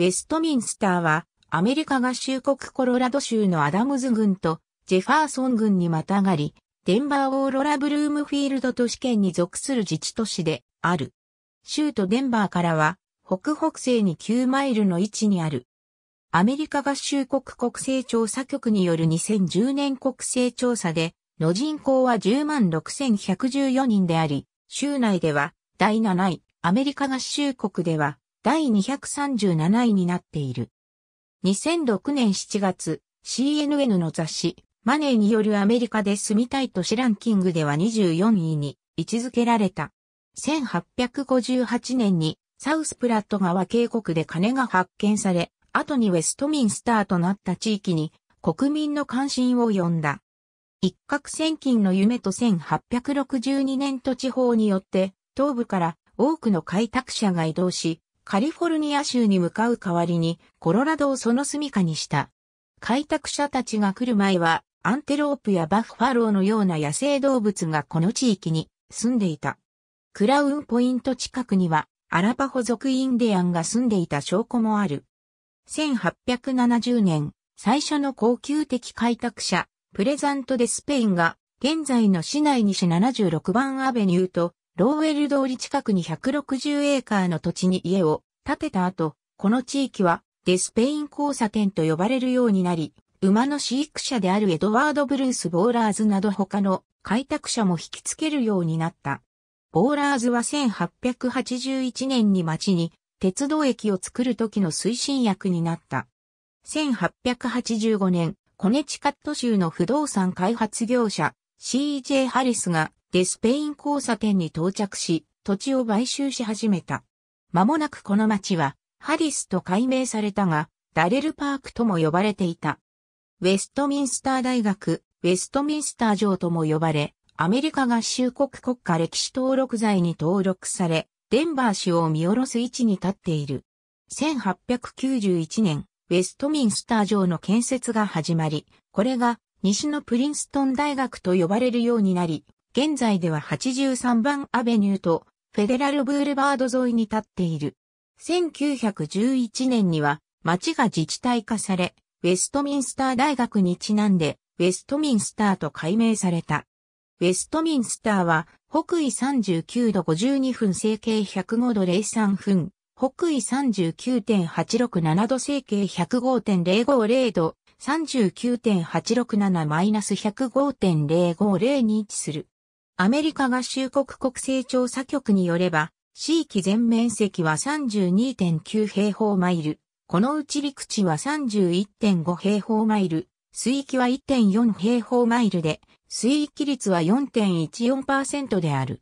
ウェストミンスターは、アメリカ合衆国コロラド州のアダムズ郡とジェファーソン郡にまたがり、デンバーオーロラブルームフィールド都市圏に属する自治都市である。州都デンバーからは、北北西に9マイルの位置にある。アメリカ合衆国国勢調査局による2010年国勢調査で、の人口は106,114人であり、州内では第7位、アメリカ合衆国では第237位になっている。2006年7月、CNN の雑誌、マネーによるアメリカで住みたい都市ランキングでは24位に位置づけられた。1858年にサウスプラット川渓谷で金が発見され、後にウェストミンスターとなった地域に国民の関心を呼んだ。一攫千金の夢と1862年土地法によって東部から多くの開拓者が移動し、カリフォルニア州に向かう代わりにコロラドをその住処にした。開拓者たちが来る前はアンテロープやバッファローのような野生動物がこの地域に住んでいた。クラウンポイント近くにはアラパホ族インディアンが住んでいた証拠もある。1870年、最初の高級的開拓者、プレザント・でスペインが現在の市内西76番アベニューとローウェル通り近くに160エーカーの土地に家を建てた後、この地域はデスペイン交差点と呼ばれるようになり、馬の飼育者であるエドワード・ブルース・ボーラーズなど他の開拓者も引きつけるようになった。ボーラーズは1881年に町に鉄道駅を作る時の推進役になった。1885年、コネチカット州の不動産開発業者 CJ ハリスがでスペイン交差点に到着し、土地を買収し始めた。間もなくこの町は、ハリスと改名されたが、ダレルパークとも呼ばれていた。ウェストミンスター大学、ウェストミンスター城とも呼ばれ、アメリカ合衆国国家歴史登録財に登録され、デンバー市を見下ろす位置に立っている。1891年、ウェストミンスター城の建設が始まり、これが西のプリンストン大学と呼ばれるようになり、現在では83番アベニューとフェデラルブールバード沿いに立っている。1911年には町が自治体化され、ウェストミンスター大学にちなんで、ウェストミンスターと改名された。ウェストミンスターは、北緯39度52分整形105度03分、北緯39.867度整形105.050度、39.867-105.050に位置する。アメリカ合衆国国勢調査局によれば、地域全面積は32.9平方マイル。このうち陸地は31.5平方マイル、水域は1.4平方マイルで、水域率は4.14%である。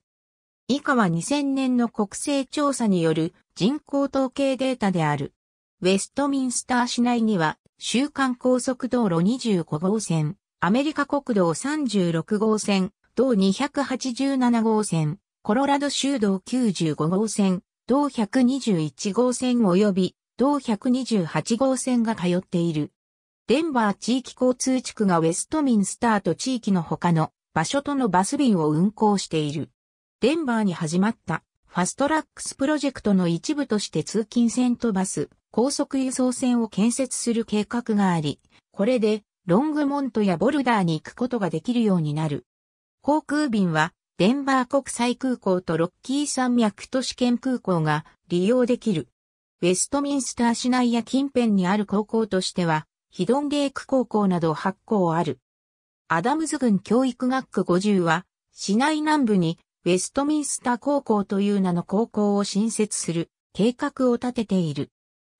以下は2000年の国勢調査による人口統計データである。ウェストミンスター市内には、週間高速道路25号線、アメリカ国道36号線、同287号線、コロラド州道95号線、同121号線及び同128号線が通っている。デンバー地域交通地区がウェストミンスターと地域の他の場所とのバス便を運行している。デンバーに始まったファストラックスプロジェクトの一部として通勤線とバス、高速輸送線を建設する計画があり、これでロングモントやボルダーに行くことができるようになる。航空便は、デンバー国際空港とロッキー山脈都市圏空港が利用できる。ウェストミンスター市内や近辺にある高校としては、ヒドンデーク高校など8校ある。アダムズ郡教育学区50は、市内南部にウェストミンスター高校という名の高校を新設する計画を立てている。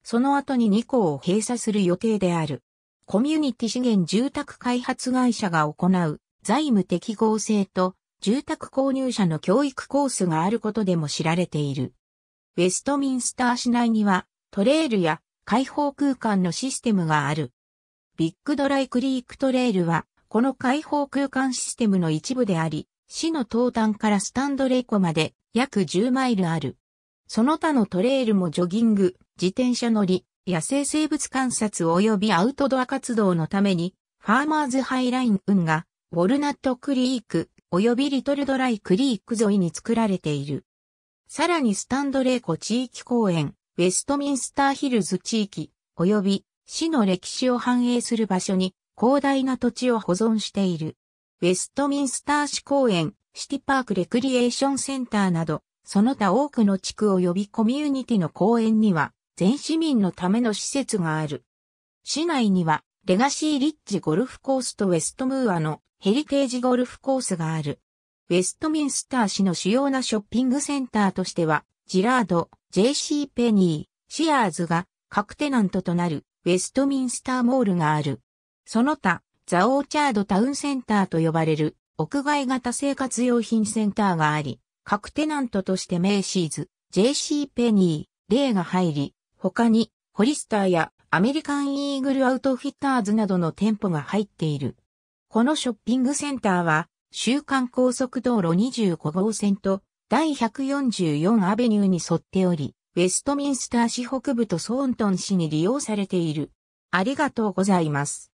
その後に2校を閉鎖する予定である。コミュニティ資源住宅開発会社が行う財務適合性と住宅購入者の教育コースがあることでも知られている。ウェストミンスター市内にはトレールや開放空間のシステムがある。ビッグドライクリークトレイルはこの開放空間システムの一部であり、市の東端からスタンドレイコまで約10マイルある。その他のトレイルもジョギング、自転車乗り、野生生物観察及びアウトドア活動のために、ファーマーズハイライン運がウォルナットクリーク、及びリトルドライクリーク沿いに作られている。さらにスタンドレーコ地域公園、ウェストミンスターヒルズ地域、及び市の歴史を反映する場所に広大な土地を保存している。ウェストミンスター市公園、シティパークレクリエーションセンターなど、その他多くの地区及びコミュニティの公園には、全市民のための施設がある。市内には、レガシーリッジゴルフコースとウェストムーアのヘリテージゴルフコースがある。ウェストミンスター市の主要なショッピングセンターとしては、ジラード、JC ペニー、シアーズが各テナントとなるウェストミンスターモールがある。その他、ザ・オーチャードタウンセンターと呼ばれる屋外型生活用品センターがあり、各テナントとしてメイシーズ、JC ペニー、例が入り、他にホリスターやアメリカンイーグルアウトフィッターズなどの店舗が入っている。このショッピングセンターは、週間高速道路25号線と第144アベニューに沿っており、ウェストミンスター市北部とソーントン市に利用されている。ありがとうございます。